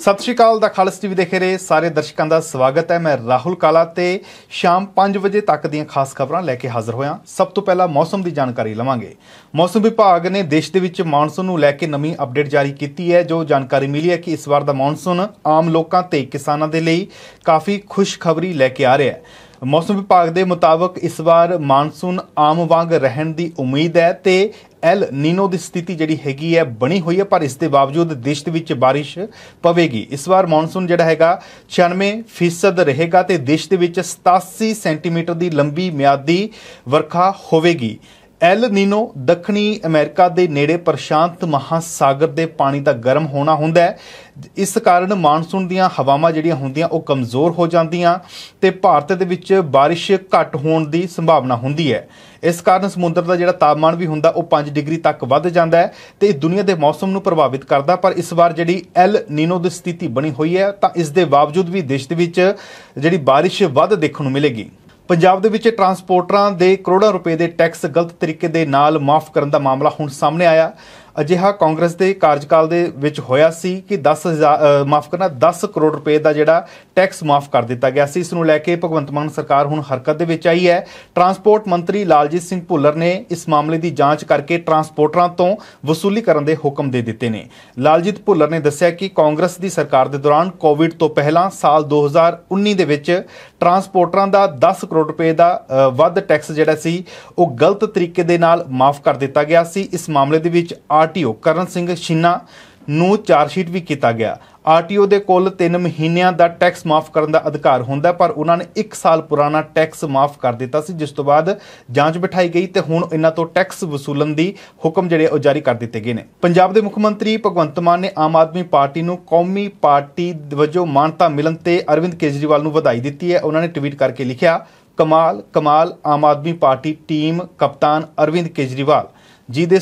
ਸਤਿ ਸ਼੍ਰੀ ਅਕਾਲ ਦਾ ਖਾਲਸ ਟੀਵੀ ਦੇਖ ਰਹੇ ਸਾਰੇ ਦਰਸ਼ਕਾਂ ਦਾ ਸਵਾਗਤ ਹੈ ਮੈਂ ਰਾਹੁਲ ਕਾਲਾ ਤੇ ਸ਼ਾਮ 5 ਵਜੇ ਤੱਕ ਦੀਆਂ ਖਾਸ ਖਬਰਾਂ ਲੈ ਕੇ ਹਾਜ਼ਰ ਹੋਇਆ ਸਭ ਤੋਂ ਪਹਿਲਾਂ ਮੌਸਮ ਦੀ ਜਾਣਕਾਰੀ ਲਵਾਂਗੇ ਮੌਸਮ ਵਿਭਾਗ ਨੇ ਦੇਸ਼ ਦੇ ਵਿੱਚ ਮੌਨਸੂਨ ਨੂੰ ਲੈ ਕੇ ਨਵੀਂ ਅਪਡੇਟ ਜਾਰੀ ਕੀਤੀ ਹੈ ਜੋ ਜਾਣਕਾਰੀ ਮਿਲੀ ਹੈ ਕਿ ਇਸ ਵਾਰ ਦਾ ਮੌਨਸੂਨ ਆਮ ਲੋਕਾਂ ਤੇ ਕਿਸਾਨਾਂ ਦੇ ਲਈ ਕਾਫੀ ਖੁਸ਼ਖਬਰੀ ਲੈ ਕੇ ਆ ਰਿਹਾ ਹੈ ਮੌਸਮ ਵਿਭਾਗ ਦੇ ਮੁਤਾਬਕ ਇਸ ਵਾਰ ਮਾਨਸੂਨ ਆਮ ਵਾਂਗ ਰਹਿਣ ਦੀ ਉਮੀਦ ਹੈ ਤੇ ਐਲ ਨੀਨੋ ਦੀ ਸਥਿਤੀ ਜਿਹੜੀ ਹੈਗੀ ਹੈ ਬਣੀ ਹੋਈ ਹੈ ਪਰ ਇਸ ਦੇ ਬਾਵਜੂਦ ਦੇਸ਼ ਦੇ ਵਿੱਚ ਬਾਰਿਸ਼ ਪਵੇਗੀ ਇਸ ਵਾਰ ਮੌਨਸੂਨ ਜਿਹੜਾ ਹੈਗਾ 96% ਰਹੇਗਾ ਤੇ ਦੇਸ਼ ਦੇ ਵਿੱਚ 87 ਸੈਂਟੀਮੀਟਰ ਦੀ ਲੰਬੀ ਮਿਆਦੀ ਵਰਖਾ ਹੋਵੇਗੀ ਐਲ ਨੀਨੋ ਦੱਖਣੀ ਅਮਰੀਕਾ ਦੇ ਨੇੜੇ ਪ੍ਰਸ਼ਾਂਤ ਮਹਾਸਾਗਰ ਦੇ ਪਾਣੀ ਦਾ ਗਰਮ ਹੋਣਾ ਹੁੰਦਾ ਹੈ ਇਸ ਕਾਰਨ ਮਾਨਸੂਨ ਦੀਆਂ ਹਵਾਵਾਂ ਜਿਹੜੀਆਂ ਹੁੰਦੀਆਂ ਉਹ ਕਮਜ਼ੋਰ ਹੋ ਜਾਂਦੀਆਂ ਤੇ ਭਾਰਤ ਦੇ ਵਿੱਚ بارش ਘੱਟ ਹੋਣ ਦੀ ਸੰਭਾਵਨਾ ਹੁੰਦੀ ਹੈ ਇਸ ਕਾਰਨ ਸਮੁੰਦਰ ਦਾ ਜਿਹੜਾ ਤਾਪਮਾਨ ਵੀ ਹੁੰਦਾ ਉਹ 5 ਡਿਗਰੀ ਤੱਕ ਵੱਧ ਜਾਂਦਾ ਹੈ ਤੇ ਇਹ ਦੁਨੀਆ ਦੇ ਮੌਸਮ ਨੂੰ ਪ੍ਰਭਾਵਿਤ ਕਰਦਾ ਪਰ ਇਸ ਵਾਰ ਜਿਹੜੀ ਐਲ ਨੀਨੋ ਦੀ ਸਥਿਤੀ ਬਣੀ ਹੋਈ ਹੈ ਤਾਂ ਇਸ ਦੇ ਬਾਵਜੂਦ ਵੀ ਦੇਸ਼ ਦੇ ਵਿੱਚ ਜਿਹੜੀ بارش ਵੱਧ ਦੇਖਣ ਨੂੰ ਮਿਲੇਗੀ ਪੰਜਾਬ ਦੇ ਵਿੱਚ ਟਰਾਂਸਪੋਰਟਰਾਂ ਦੇ ਕਰੋੜਾਂ ਰੁਪਏ ਦੇ ਟੈਕਸ ਗਲਤ ਤਰੀਕੇ ਦੇ ਨਾਲ ਮਾਫ ਕਰਨ ਦਾ ਮਾਮਲਾ ਹੁਣ ਸਾਹਮਣੇ ਆਇਆ ਅਜਿਹਾ ਕਾਂਗਰਸ ਦੇ ਕਾਰਜਕਾਲ ਦੇ ਵਿੱਚ ਹੋਇਆ ਸੀ ਕਿ 10 ਮਾਫ ਕਰਨਾ 10 ਕਰੋੜ ਰੁਪਏ ਦਾ ਜਿਹੜਾ ਟੈਕਸ ਮਾਫ ਕਰ ਦਿੱਤਾ ਗਿਆ ਸੀ ਇਸ ਨੂੰ ਲੈ ਕੇ ਭਗਵੰਤ ਮਾਨ ਸਰਕਾਰ ਹੁਣ ਹਰਕਤ ਦੇ ਵਿੱਚ ਆਈ ਹੈ ਟਰਾਂਸਪੋਰਟ ਮੰਤਰੀ ਲਾਲਜੀਤ ਸਿੰਘ ਭੁੱਲਰ ਨੇ ਇਸ ਮਾਮਲੇ ਦੀ ਜਾਂਚ ਕਰਕੇ ਟਰਾਂਸਪੋਰਟਰਾਂ ਤੋਂ ਵਸੂਲੀ ਕਰਨ ਦੇ ਹੁਕਮ ਦੇ ਦਿੱਤੇ ਨੇ ਲਾਲਜੀਤ ਭੁੱਲਰ ਨੇ ਦੱਸਿਆ ਕਿ ਕਾਂਗਰਸ ਦੀ ਸਰਕਾਰ ਦੇ ਦੌਰਾਨ ਕੋਵਿਡ ਤੋਂ ਪਹਿਲਾਂ ਸਾਲ 2019 ਦੇ ਵਿੱਚ ਟਰਾਂਸਪੋਰਟਰਾਂ ਦਾ 10 ਕਰੋੜ ਰੁਪਏ ਦਾ ਵੱਧ ਟੈਕਸ ਜਿਹੜਾ ਸੀ ਉਹ ਗਲਤ ਤਰੀਕੇ ਦੇ ਨਾਲ ਮਾਫ ਕਰ ਦਿੱਤਾ ਗਿਆ ਸੀ ਇਸ ਮਾਮਲੇ ਦੇ ਵਿੱਚ ਆਰਟੀਓ ਕਰਨ ਸਿੰਘ ਸ਼ਿਨਾ ਨੂੰ ਚਾਰਜਸ਼ੀਟ ਵੀ ਕੀਤਾ ਗਿਆ ਆਰਟੀਓ ਦੇ ਕੋਲ 3 ਮਹੀਨਿਆਂ ਦਾ ਟੈਕਸ ਮਾਫ ਕਰਨ ਦਾ ਅਧਿਕਾਰ ਹੁੰਦਾ ਪਰ ਉਹਨਾਂ ਨੇ 1 ਸਾਲ ਪੁਰਾਣਾ ਟੈਕਸ ਮਾਫ ਕਰ ਦਿੱਤਾ ਸੀ ਜਿਸ ਤੋਂ ਬਾਅਦ ਜਾਂਚ ਬਿਠਾਈ ਗਈ ਤੇ ਹੁਣ ਇਹਨਾਂ ਤੋਂ ਟੈਕਸ ਵਸੂਲਣ ਦੀ ਹੁਕਮ ਜਿਹੜੇ ਉਹ ਜਾਰੀ ਕਰ ਦਿੱਤੇ ਗਏ ਨੇ ਪੰਜਾਬ ਦੇ ਮੁੱਖ ਮੰਤਰੀ ਭਗਵੰਤ ਮਾਨ ਨੇ ਆਮ ਆਦਮੀ ਪਾਰਟੀ ਨੂੰ ਕੌਮੀ ਪਾਰਟੀ ਵਜੋਂ ਮਾਨਤਾ ਮਿਲਣ ਤੇ ਅਰਵਿੰਦ ਕੇਜਰੀਵਾਲ ਨੂੰ ਵਧਾਈ ਦਿੱਤੀ ਹੈ ਉਹਨਾਂ ਨੇ ਟਵੀਟ ਕਰਕੇ ਲਿਖਿਆ ਕਮਾਲ ਕਮਾਲ ਆਮ ਆਦਮੀ ਪਾਰਟੀ ਟੀਮ ਕਪਤਾਨ ਅਰਵਿੰਦ ਕੇਜਰੀਵਾਲ ਜੀ ਦੇ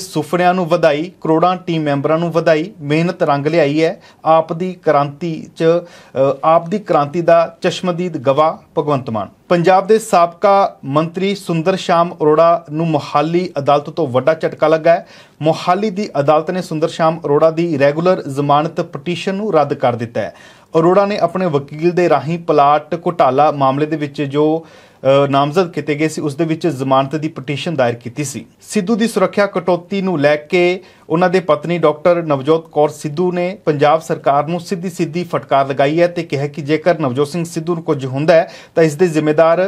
ਨੂੰ ਵਧਾਈ ਕਰੋੜਾਂ ਟੀਮ ਮੈਂਬਰਾਂ ਨੂੰ ਵਧਾਈ ਮਿਹਨਤ ਰੰਗ ਲਿਆਈ ਹੈ ਆਪ ਦੀ ਕ੍ਰਾਂਤੀ 'ਚ ਆਪ ਦੀ ਕ੍ਰਾਂਤੀ ਦਾ ਚਸ਼ਮਦੀਦ ਗਵਾ ਭਗਵੰਤ ਮਾਨ ਪੰਜਾਬ ਦੇ ਸਾਬਕਾ ਮੰਤਰੀ ਸੁੰਦਰ ਸ਼ਾਮ ਅਰੋੜਾ ਨੂੰ ਮੁਹਾਲੀ ਅਦਾਲਤ ਤੋਂ ਵੱਡਾ ਝਟਕਾ ਲੱਗਾ ਹੈ ਮੁਹਾਲੀ ਦੀ ਅਦਾਲਤ ਨੇ ਸੁੰਦਰ ਸ਼ਾਮ ਅਰੋੜਾ ਦੀ ਰੈਗੂਲਰ ਜ਼ਮਾਨਤ ਪਟੀਸ਼ਨ ਨੂੰ ਰੱਦ ਕਰ ਦਿੱਤਾ ਹੈ ਅਰੋੜਾ ਨੇ ਆਪਣੇ ਵਕੀਲ ਦੇ ਰਾਹੀਂ ਪਲਾਟ ਘੁਟਾਲਾ ਮਾਮਲੇ ਦੇ ਵਿੱਚ ਜੋ ਨਾਮਜ਼ਦ ਕੀਤੇ ਗਏ ਸੀ ਉਸ ਦੇ ਵਿੱਚ ਜ਼ਮਾਨਤ ਦੀ ਪਟੀਸ਼ਨ ਦਾਇਰ ਕੀਤੀ ਸੀ ਸਿੱਧੂ ਦੀ ਸੁਰੱਖਿਆ ਕਟੌਤੀ ਨੂੰ ਲੈ ਕੇ ਉਹਨਾਂ ਦੇ ਪਤਨੀ ਡਾਕਟਰ ਨਵਜੋਤ ਕੌਰ ਸਿੱਧੂ ਨੇ ਪੰਜਾਬ ਸਰਕਾਰ ਨੂੰ ਸਿੱਧੀ ਸਿੱਧੀ ਫਟਕਾਰ ਲਗਾਈ ਹੈ ਤੇ ਕਿਹਾ ਕਿ ਜੇਕਰ ਨਵਜੋਤ ਸਿੰਘ ਸਿੱਧੂ ਨੂੰ ਕੁਝ ਹੁੰਦਾ ਹੈ ਤਾਂ ਇਸ ਦੇ ਜ਼ਿੰਮੇਦਾਰ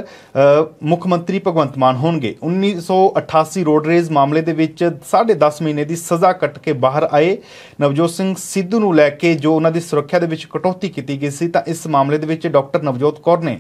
ਮੁੱਖ ਮੰਤਰੀ ਭਗਵੰਤ ਮਾਨ ਹੋਣਗੇ 1988 ਰੋਡ ਰੇਜ਼ ਮਾਮਲੇ ਦੇ ਵਿੱਚ 10.5 ਮਹੀਨੇ ਦੀ ਸਜ਼ਾ ਕੱਟ ਕੇ ਬਾਹਰ ਆਏ ਨਵਜੋਤ ਸਿੰਘ ਸਿੱਧੂ ਨੂੰ ਲੈ ਕੇ ਜੋ ਉਹਨਾਂ ਦੀ ਸੁਰੱਖਿਆ ਦੇ ਵਿੱਚ ਕਟੌਤੀ ਕੀਤੀ ਗਈ ਸੀ ਤਾਂ ਇਸ ਮਾਮਲੇ ਦੇ ਵਿੱਚ ਡਾਕਟਰ ਨਵਜੋਤ ਕੌਰ ਨੇ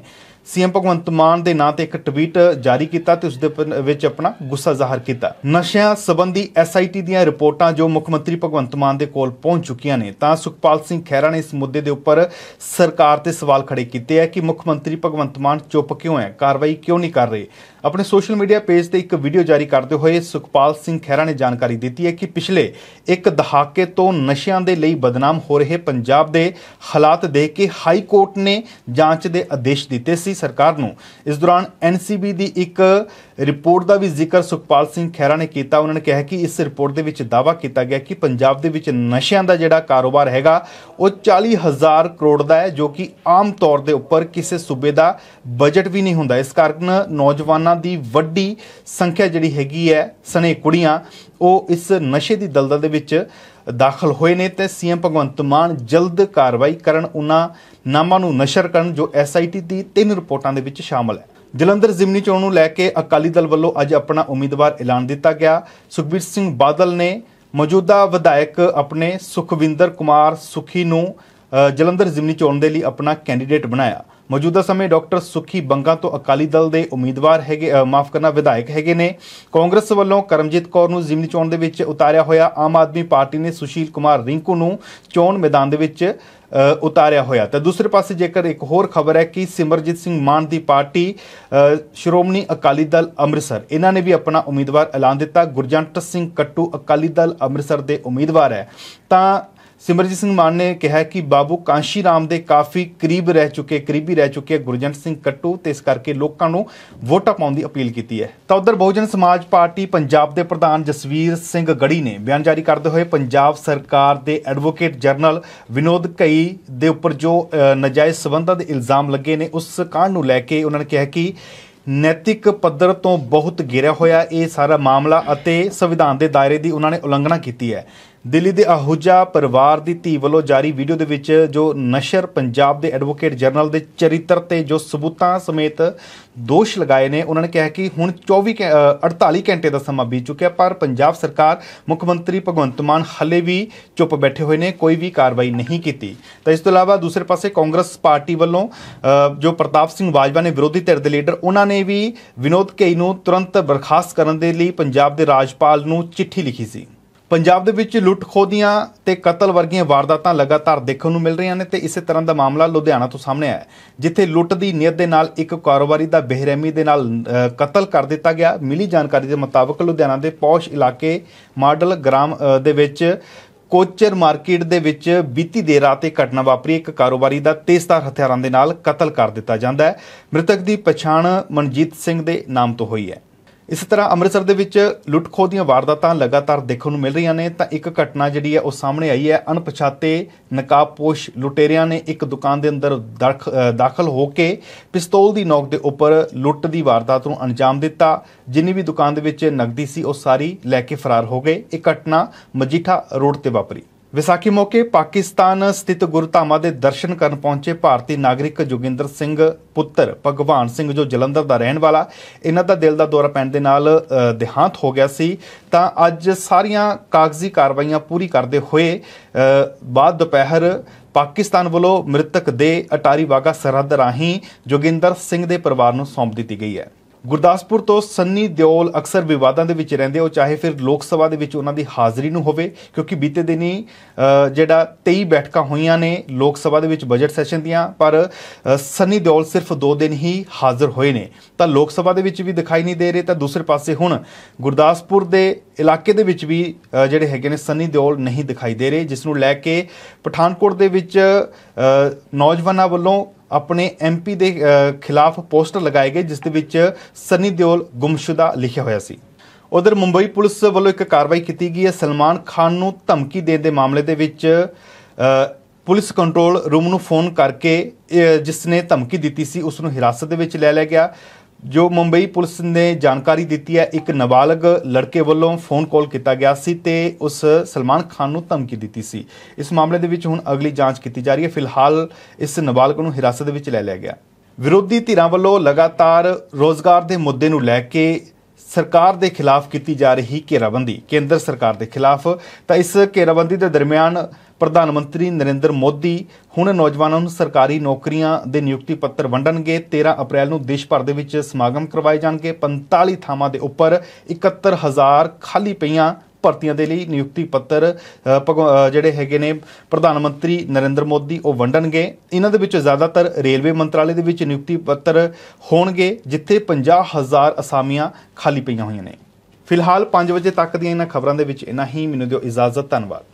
ਸੀਐਮ ਭਗਵੰਤ ਮਾਨ ਦੇ ਨਾਂ ਤੇ ਇੱਕ ਟਵੀਟ ਜਾਰੀ ਕੀਤਾ ਤੇ ਉਸ ਦੇ ਵਿੱਚ ਆਪਣਾ ਗੁੱਸਾ ਜ਼ਾਹਰ ਕੀਤਾ ਨਸ਼ਿਆਂ ਸੰਬੰਧੀ ਐਸਆਈਟੀ ਦੀਆਂ ਰਿਪੋਰਟਾਂ ਜੋ ਮੁੱਖ ਮੰਤਰੀ ਭਗਵੰਤ ਮਾਨ ਦੇ ਕੋਲ ਪਹੁੰਚ ਚੁੱਕੀਆਂ ਨੇ ਤਾਂ ਸੁਖਪਾਲ ਸਿੰਘ ਖਹਿਰਾ ਨੇ ਇਸ ਮੁੱਦੇ ਦੇ ਉੱਪਰ ਸਰਕਾਰ ਤੇ ਸਵਾਲ ਖੜੇ ਕੀਤੇ ਹੈ ਕਿ ਮੁੱਖ ਮੰਤਰੀ ਭਗਵੰਤ ਮਾਨ ਚੁੱਪ ਕਿਉਂ ਹੈ ਕਾਰਵਾਈ ਕਿਉਂ ਨਹੀਂ ਕਰ ਰਹੇ ਆਪਣੇ ਸੋਸ਼ਲ ਮੀਡੀਆ ਪੇਜ ਤੇ ਇੱਕ ਵੀਡੀਓ ਜਾਰੀ ਕਰਦੇ ਹੋਏ ਸੁਖਪਾਲ ਸਿੰਘ ਖਹਿਰਾ ਨੇ ਜਾਣਕਾਰੀ ਦਿੱਤੀ ਹੈ ਕਿ ਪਿਛਲੇ ਇੱਕ ਦਹਾਕੇ ਤੋਂ ਨਸ਼ਿਆਂ ਦੇ ਲਈ ਬਦਨਾਮ ਹੋ ਰਹੇ ਪੰਜਾਬ ਦੇ ਹਾਲਾਤ ਦੇਖ ਕੇ ਹਾਈ ਕੋਰਟ ਨੇ ਜਾਂਚ ਦੇ ਆਦੇਸ਼ ਦਿੱਤੇ ਸੀ ਸਰਕਾਰ ਨੂੰ ਇਸ ਦੌਰਾਨ ਐਨਸੀਬੀ ਦੀ ਇੱਕ ਰਿਪੋਰਟ ਦਾ ਵੀ ਜ਼ਿਕਰ ਸੁਖਪਾਲ ਸਿੰਘ ਖਹਿਰਾ ਨੇ ਕੀਤਾ ਉਹਨਾਂ ਨੇ ਕਿਹਾ ਕਿ ਇਸ ਰਿਪੋਰਟ ਦੇ ਵਿੱਚ ਦਾਵਾ ਕੀਤਾ ਗਿਆ ਕਿ ਪੰਜਾਬ ਦੇ ਵਿੱਚ ਨਸ਼ਿਆਂ ਦਾ ਜਿਹੜਾ ਕਾਰੋਬਾਰ ਹੈਗਾ ਉਹ 40000 ਕਰੋੜ ਦਾ ਹੈ ਜੋ ਕਿ ਆਮ ਤੌਰ ਦੇ ਉੱਪਰ ਕਿਸੇ ਸੂਬੇ ਦਾ ਬਜਟ ਵੀ ਨਹੀਂ ਹੁੰਦਾ ਇਸ ਕਾਰਨ ਨੌਜਵਾਨ ਨੌਜਵਾਨਾਂ ਦੀ ਵੱਡੀ ਸੰਖਿਆ ਜਿਹੜੀ ਹੈਗੀ ਹੈ ਸਨੇ ਕੁੜੀਆਂ ਉਹ ਇਸ ਨਸ਼ੇ ਦੀ ਦਲਦਲ ਦੇ ਵਿੱਚ ਦਾਖਲ ਹੋਏ ਨੇ ਤੇ ਸੀਐਮ ਭਗਵੰਤ ਮਾਨ ਜਲਦ ਕਾਰਵਾਈ ਕਰਨ ਉਹਨਾਂ ਨਾਮਾਂ ਨੂੰ ਨਸ਼ਰ ਕਰਨ ਜੋ ਐਸਆਈਟੀ ਦੀ ਤਿੰਨ ਰਿਪੋਰਟਾਂ ਦੇ ਵਿੱਚ ਸ਼ਾਮਲ ਹੈ ਜਲੰਧਰ ਜ਼ਿਮਨੀ ਚੋਣ ਨੂੰ ਲੈ ਕੇ ਅਕਾਲੀ ਦਲ ਵੱਲੋਂ ਅੱਜ ਆਪਣਾ ਉਮੀਦਵਾਰ ਐਲਾਨ ਦਿੱਤਾ ਗਿਆ ਸੁਖਬੀਰ ਸਿੰਘ ਬਾਦਲ ਨੇ ਮੌਜੂਦਾ ਵਿਧਾਇਕ ਆਪਣੇ ਸੁਖਵਿੰਦਰ ਕੁਮਾਰ ਸੁਖੀ ਨੂੰ ਜਲੰਧਰ ਜ਼ਿਮਨੀ ਚੋਣ ਦੇ ਲਈ ਆਪਣਾ ਕੈਂਡੀਡੇਟ ਬਣਾਇਆ ਮੌਜੂਦਾ ਸਮੇਂ ਡਾਕਟਰ ਸੁਖੀ ਬੰਗਾ ਤੋਂ ਅਕਾਲੀ ਦਲ ਦੇ ਉਮੀਦਵਾਰ ਹੈਗੇ ਮਾਫ ਕਰਨਾ ਵਿਧਾਇਕ ਹੈਗੇ ਨੇ ਕਾਂਗਰਸ ਵੱਲੋਂ ਕਰਮਜੀਤ ਕੌਰ ਨੂੰ ਜ਼ਿਮਨੀ ਚੋਣ ਦੇ ਵਿੱਚ ਉਤਾਰਿਆ ਹੋਇਆ ਆਮ ਆਦਮੀ ਪਾਰਟੀ ਨੇ ਸੁਸ਼ੀਲ ਕੁਮਾਰ ਰਿੰਕੂ ਨੂੰ ਚੋਣ ਮੈਦਾਨ ਦੇ ਵਿੱਚ ਉਤਾਰਿਆ ਹੋਇਆ ਤਾਂ ਦੂਸਰੇ ਪਾਸੇ ਜੇਕਰ ਇੱਕ ਹੋਰ ਖਬਰ ਹੈ ਕਿ ਸਿਮਰਜੀਤ ਸਿੰਘ ਮਾਨ ਦੀ ਪਾਰਟੀ ਸ਼੍ਰੋਮਣੀ ਅਕਾਲੀ ਦਲ ਅੰਮ੍ਰਿਤਸਰ ਇਹਨਾਂ ਨੇ ਵੀ ਆਪਣਾ ਉਮੀਦਵਾਰ ਐਲਾਨ ਦਿੱਤਾ ਗੁਰਜੰਟ ਸਿੰਘ ਕੱਟੂ ਅਕਾਲੀ ਦਲ ਅੰਮ੍ਰਿਤਸਰ ਦੇ ਉਮੀਦਵਾਰ ਹੈ ਤਾਂ ਸਿਮਰਜੀਤ ਸਿੰਘ ਮਾਨ ਨੇ ਕਿਹਾ ਕਿ ਬਾਬੂ ਕਾਂਸ਼ੀ ਰਾਮ ਦੇ ਕਾਫੀ ਕਰੀਬ ਰਹਿ ਚੁੱਕੇ ਕਰੀਬੀ ਰਹਿ ਚੁੱਕੇ ਗੁਰਜੰਟ ਸਿੰਘ ਕੱਟੂ ਤੇ ਇਸ ਕਰਕੇ ਲੋਕਾਂ ਨੂੰ ਵੋਟਾਂ ਪਾਉਣ ਦੀ ਅਪੀਲ ਕੀਤੀ ਹੈ ਤਾਂ ਉਧਰ ਬਹੁਜਨ ਸਮਾਜ ਪਾਰਟੀ ਪੰਜਾਬ ਦੇ ਪ੍ਰਧਾਨ ਜਸਵੀਰ ਸਿੰਘ ਗੜੀ ਨੇ ਬਿਆਨ ਜਾਰੀ ਕਰਦੇ ਹੋਏ ਪੰਜਾਬ ਸਰਕਾਰ ਦੇ ਐਡਵੋਕੇਟ ਜਨਰਲ ਵਿਨੋਦ ਕਈ ਦੇ ਉੱਪਰ ਜੋ ਨਜਾਇਜ਼ ਸਬੰਧਾਂ ਦੇ ਇਲਜ਼ਾਮ ਲੱਗੇ ਨੇ ਉਸ ਕਾਂਡ ਨੂੰ ਲੈ ਕੇ ਉਹਨਾਂ ਨੇ ਕਿਹਾ ਕਿ ਨੈਤਿਕ ਪੱਧਰ ਤੋਂ ਬਹੁਤ ਗਿਰਿਆ ਹੋਇਆ ਇਹ ਸਾਰਾ ਮਾਮਲਾ ਅਤੇ ਸੰਵਿਧਾਨ ਦੇ ਦਾਇਰੇ ਦੀ ਉਹਨਾਂ ਨੇ ਉਲੰਘਣਾ ਕੀਤੀ ਹੈ ਦਿੱਲੀ ਦੇ ਆਹੂਜਾ ਪਰਿਵਾਰ ਦੀ ਧੀ ਵੱਲੋਂ ਜਾਰੀ ਵੀਡੀਓ ਦੇ ਵਿੱਚ ਜੋ ਨਸ਼ਰ ਪੰਜਾਬ ਦੇ ਐਡਵੋਕੇਟ ਜਨਰਲ ਦੇ ਚਰਿੱਤਰ ਤੇ ਜੋ ਸਬੂਤਾਂ ਸਮੇਤ ਦੋਸ਼ ਲਗਾਏ ਨੇ ਉਹਨਾਂ ਨੇ ਕਿਹਾ ਕਿ ਹੁਣ 24 48 ਘੰਟੇ ਦਾ ਸਮਾਂ ਬੀਤ ਚੁੱਕਿਆ ਪਰ ਪੰਜਾਬ ਸਰਕਾਰ ਮੁੱਖ ਮੰਤਰੀ ਭਗਵੰਤ ਮਾਨ ਹਲੇ ਵੀ ਚੁੱਪ ਬੈਠੇ ਹੋਏ ਨੇ ਕੋਈ ਵੀ ਕਾਰਵਾਈ ਨਹੀਂ ਕੀਤੀ ਤਾਂ ਇਸ ਤੋਂ ਇਲਾਵਾ ਦੂਸਰੇ ਪਾਸੇ ਕਾਂਗਰਸ ਪਾਰਟੀ ਵੱਲੋਂ ਜੋ ਪ੍ਰਤਾਪ ਸਿੰਘ ਬਾਜਵਾ ਨੇ ਵਿਰੋਧੀ ਧਿਰ ਦੇ ਲੀਡਰ ਉਹਨਾਂ ਨੇ ਵੀ ਵਿਨੋਦ ਕੇਈ ਨੂੰ ਤੁਰੰਤ ਬਰਖਾਸਤ ਕਰਨ ਦੇ ਲਈ ਪੰਜਾਬ ਦੇ ਰਾਜਪਾਲ ਨੂੰ ਚਿੱਠੀ ਲਿਖੀ ਸੀ ਪੰਜਾਬ ਦੇ ਵਿੱਚ ਲੁੱਟ-ਖੋਹ ਤੇ ਕਤਲ ਵਰਗੀਆਂ ਵਾਰਦਾਤਾਂ ਲਗਾਤਾਰ ਦੇਖਣ ਨੂੰ ਮਿਲ ਰਹੀਆਂ ਨੇ ਤੇ ਇਸੇ ਤਰ੍ਹਾਂ ਦਾ ਮਾਮਲਾ ਲੁਧਿਆਣਾ ਤੋਂ ਸਾਹਮਣੇ ਆਇਆ ਜਿੱਥੇ ਲੁੱਟ ਦੀ ਨੀਅਤ ਦੇ ਨਾਲ ਇੱਕ ਕਾਰੋਬਾਰੀ ਦਾ ਬੇਰਹਿਮੀ ਦੇ ਨਾਲ ਕਤਲ ਕਰ ਦਿੱਤਾ ਗਿਆ ਮਿਲੀ ਜਾਣਕਾਰੀ ਦੇ ਮੁਤਾਬਕ ਲੁਧਿਆਣਾ ਦੇ ਪੌਸ਼ ਇਲਾਕੇ ਮਾਡਲ ਗ੍ਰਾਮ ਦੇ ਵਿੱਚ ਕੋਚਰ ਮਾਰਕੀਟ ਦੇ ਵਿੱਚ ਬੀਤੀ ਦੇ ਰਾਤ ਇੱਕ ਘਟਨਾ ਵਾਪਰੀ ਇੱਕ ਕਾਰੋਬਾਰੀ ਦਾ ਤੇਜ਼ਧਾਰ ਹਥਿਆਰਾਂ ਦੇ ਨਾਲ ਕਤਲ ਕਰ ਦਿੱਤਾ ਜਾਂਦਾ ਹੈ ਮ੍ਰਿਤਕ ਦੀ ਪਛਾਣ ਮਨਜੀਤ ਸਿੰਘ ਦੇ ਨਾਮ ਤੋਂ ਹੋਈ ਹੈ ਇਸ ਤਰ੍ਹਾਂ ਅੰਮ੍ਰਿਤਸਰ ਦੇ ਵਿੱਚ ਲੁੱਟਖੋਹ ਦੀਆਂ ਵਾਰਦਾਤਾਂ ਲਗਾਤਾਰ ਦੇਖਣ ਨੂੰ ਮਿਲ ਰਹੀਆਂ ਨੇ ਤਾਂ ਇੱਕ ਘਟਨਾ ਜਿਹੜੀ ਹੈ ਉਹ ਸਾਹਮਣੇ ਆਈ ਹੈ ਅਣਪਛਾਤੇ ਨਕਾਬਪੋਸ਼ ਲੁਟੇਰਿਆਂ ਨੇ ਇੱਕ ਦੁਕਾਨ ਦੇ ਅੰਦਰ ਦਾਖਲ ਹੋ ਕੇ ਪਿਸਤੌਲ ਦੀ ਨੋਕ ਦੇ ਉੱਪਰ ਲੁੱਟ ਦੀ ਵਾਰਦਾਤ ਨੂੰ ਅੰਜਾਮ ਦਿੱਤਾ ਜਿੰਨੀ ਵੀ ਦੁਕਾਨ ਦੇ ਵਿੱਚ ਨਕਦੀ ਸੀ ਉਹ ਸਾਰੀ ਲੈ ਕੇ ਫਰਾਰ ਹੋ ਗਏ ਇਹ ਘਟਨਾ ਮਜੀਠਾ ਰੋਡ ਤੇ ਵਾਪਰੀ ਵਿਸਾਖੀ ਮੌਕੇ ਪਾਕਿਸਤਾਨ ਸਥਿਤ ਗੁਰਧਾਮਾਂ ਦੇ ਦਰਸ਼ਨ ਕਰਨ ਪਹੁੰਚੇ ਭਾਰਤੀ ਨਾਗਰਿਕ ਜੁਗਿੰਦਰ ਸਿੰਘ ਪੁੱਤਰ ਭਗਵਾਨ ਸਿੰਘ ਜੋ ਜਲੰਧਰ ਦਾ ਰਹਿਣ ਵਾਲਾ ਇਹਨਾਂ ਦਾ ਦਿਲ ਦਾ ਦੌਰਾ ਪੈਣ ਦੇ ਨਾਲ ਦਿਹਾਂਤ ਹੋ ਗਿਆ ਸੀ ਤਾਂ ਅੱਜ ਸਾਰੀਆਂ ਕਾਗਜ਼ੀ ਕਾਰਵਾਈਆਂ ਪੂਰੀ ਕਰਦੇ ਹੋਏ ਬਾਅਦ ਦੁਪਹਿਰ ਪਾਕਿਸਤਾਨ ਵੱਲੋਂ ਮ੍ਰਿਤਕ ਦੇ ਅਟਾਰੀ ਵਾਗਾ ਸਰਹੱਦ ਰਾਹੀਂ ਜੁਗਿੰਦਰ ਸਿੰਘ ਦੇ ਪਰਿਵਾਰ ਨੂੰ ਸੌਂਪ ਦਿੱਤੀ ਗਈ ਹੈ ਗੁਰਦਾਸਪੁਰ ਤੋਂ ਸੰਨੀ ਦਿਓਲ ਅਕਸਰ ਵਿਵਾਦਾਂ ਦੇ ਵਿੱਚ ਰਹਿੰਦੇ ਹੋ ਚਾਹੇ ਫਿਰ ਲੋਕ ਸਭਾ ਦੇ ਵਿੱਚ ਉਹਨਾਂ ਦੀ ਹਾਜ਼ਰੀ ਨੂੰ ਹੋਵੇ ਕਿਉਂਕਿ ਬੀਤੇ ਦਿਨੀ ਜਿਹੜਾ 23 ਬੈਠਕਾਂ ਹੋਈਆਂ ਨੇ ਲੋਕ ਸਭਾ ਦੇ ਵਿੱਚ ਬਜਟ ਸੈਸ਼ਨ ਦੀਆਂ ਪਰ ਸੰਨੀ ਦਿਓਲ ਸਿਰਫ 2 ਦਿਨ ਹੀ ਹਾਜ਼ਰ ਹੋਏ ਨੇ ਤਾਂ ਲੋਕ ਸਭਾ ਦੇ ਵਿੱਚ ਵੀ ਦਿਖਾਈ ਨਹੀਂ ਦੇ ਰਹੇ ਤਾਂ ਦੂਸਰੇ ਪਾਸੇ ਹੁਣ ਗੁਰਦਾਸਪੁਰ ਦੇ ਇਲਾਕੇ ਦੇ ਵਿੱਚ ਵੀ ਜਿਹੜੇ ਹੈਗੇ ਨੇ ਸੰਨੀ ਦਿਓਲ ਨਹੀਂ ਦਿਖਾਈ ਦੇ ਰਹੇ ਜਿਸ ਨੂੰ ਲੈ ਕੇ ਪਠਾਨਕੋਟ ਦੇ ਵਿੱਚ ਨੌਜਵਾਨਾਂ ਵੱਲੋਂ ਆਪਣੇ ਐਮਪੀ ਦੇ ਖਿਲਾਫ ਪੋਸਟਰ ਲਗਾਏ ਗਏ ਜਿਸ ਦੇ ਵਿੱਚ ਸਨੀ ਦਿਓਲ ਗੁੰਮਸ਼ੁਦਾ ਲਿਖਿਆ ਹੋਇਆ ਸੀ ਉਧਰ ਮੁੰਬਈ ਪੁਲਿਸ ਵੱਲੋਂ ਇੱਕ ਕਾਰਵਾਈ ਕੀਤੀ ਗਈ ਹੈ ਸਲਮਾਨ ਖਾਨ ਨੂੰ ਧਮਕੀ ਦੇਣ ਦੇ ਮਾਮਲੇ ਦੇ ਵਿੱਚ ਪੁਲਿਸ ਕੰਟਰੋਲ ਰੂਮ ਨੂੰ ਫੋਨ ਕਰਕੇ ਜਿਸ ਨੇ ਧਮਕੀ ਦਿੱਤੀ ਸੀ ਉਸ ਨੂੰ ਹਿਰਾਸਤ ਦੇ ਵਿੱਚ ਲੈ ਲਿਆ ਗਿਆ ਜੋ ਮੁੰਬਈ ਪੁਲਿਸ ਨੇ ਜਾਣਕਾਰੀ ਦਿੱਤੀ ਹੈ ਇੱਕ ਨਾਬਾਲਗ ਲੜਕੇ ਵੱਲੋਂ ਫੋਨ ਕਾਲ ਕੀਤਾ ਗਿਆ ਸੀ ਤੇ ਉਸ ਸਲਮਾਨ ਖਾਨ ਨੂੰ ਧਮਕੀ ਦਿੱਤੀ ਸੀ ਇਸ ਮਾਮਲੇ ਦੇ ਵਿੱਚ ਹੁਣ ਅਗਲੀ ਜਾਂਚ ਕੀਤੀ ਜਾ ਰਹੀ ਹੈ ਫਿਲਹਾਲ ਇਸ ਨਾਬਾਲਗ ਨੂੰ ਹਿਰਾਸਤ ਦੇ ਵਿੱਚ ਲੈ ਲਿਆ ਗਿਆ ਵਿਰੋਧੀ ਧਿਰਾਂ ਵੱਲੋਂ ਲਗਾਤਾਰ ਰੋਜ਼ਗਾਰ ਦੇ ਮੁੱਦੇ ਨੂੰ ਲੈ ਕੇ ਸਰਕਾਰ ਦੇ ਖਿਲਾਫ ਕੀਤੀ ਜਾ ਰਹੀ ਘੇਰਾਬੰਦੀ ਕੇਂਦਰ ਸਰਕਾਰ ਦੇ ਖਿਲਾਫ ਤਾਂ ਇਸ ਘੇਰਾਬੰਦੀ ਦੇ ਦਰਮਿਆਨ ਪ੍ਰਧਾਨ ਮੰਤਰੀ ਨਰਿੰਦਰ ਮੋਦੀ ਹੁਣ ਨੌਜਵਾਨਾਂ ਨੂੰ ਸਰਕਾਰੀ ਨੌਕਰੀਆਂ ਦੇ ਨਿਯੁਕਤੀ ਪੱਤਰ ਵੰਡਣਗੇ 13 ਅਪ੍ਰੈਲ ਨੂੰ ਦੇਸ਼ ਭਰ ਦੇ ਵਿੱਚ ਸਮਾਗਮ ਕਰਵਾਏ ਜਾਣਗੇ 45 ਥਾਵਾਂ ਦੇ ਉੱਪਰ 71000 ਖਾਲੀ ਪਈਆਂ ਭਰਤੀਆਂ ਦੇ ਲਈ ਨਿਯੁਕਤੀ ਪੱਤਰ ਜਿਹੜੇ ਹੈਗੇ ਨੇ ਪ੍ਰਧਾਨ ਮੰਤਰੀ ਨਰਿੰਦਰ ਮੋਦੀ ਉਹ ਵੰਡਣਗੇ ਇਹਨਾਂ ਦੇ ਵਿੱਚ ਜ਼ਿਆਦਾਤਰ ਰੇਲਵੇ ਮੰਤਰਾਲੇ ਦੇ ਵਿੱਚ ਨਿਯੁਕਤੀ ਪੱਤਰ ਹੋਣਗੇ ਜਿੱਥੇ 50000 ਅਸਾਮੀਆਂ ਖਾਲੀ ਪਈਆਂ ਹੋਈਆਂ ਨੇ ਫਿਲਹਾਲ 5 ਵਜੇ ਤੱਕ ਦੀਆਂ ਇਹਨਾਂ ਖਬਰਾਂ ਦੇ ਵਿੱਚ ਇਨਾ ਹੀ ਮੈਨੂੰ ਦਿਓ ਇਜਾਜ਼ਤ ਧੰਨਵਾਦ